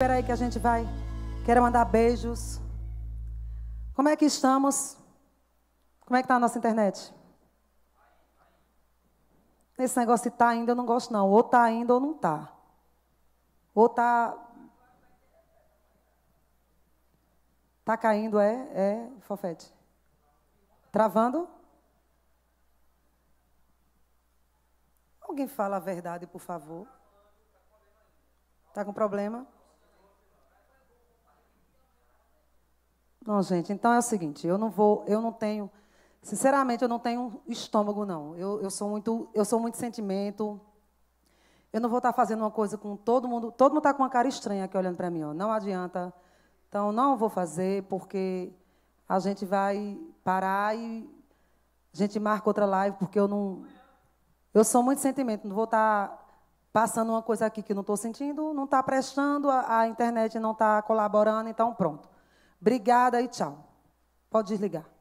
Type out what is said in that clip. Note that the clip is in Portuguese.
Espera aí que a gente vai. Quero mandar beijos. Como é que estamos? Como é que está a nossa internet? Esse negócio de tá indo, eu não gosto não. Ou tá indo ou não tá. Ou tá tá caindo é é Fofete. Travando? Alguém fala a verdade, por favor. Tá com problema? Não, gente, então é o seguinte, eu não vou, eu não tenho, sinceramente, eu não tenho estômago, não. Eu, eu sou muito, eu sou muito sentimento. Eu não vou estar fazendo uma coisa com todo mundo. Todo mundo está com uma cara estranha aqui olhando para mim, ó. Não adianta. Então, não vou fazer, porque a gente vai parar e a gente marca outra live, porque eu não. Eu sou muito sentimento, não vou estar tá passando uma coisa aqui que não estou sentindo, não está prestando, a, a internet não está colaborando, então pronto. Obrigada e tchau. Pode desligar.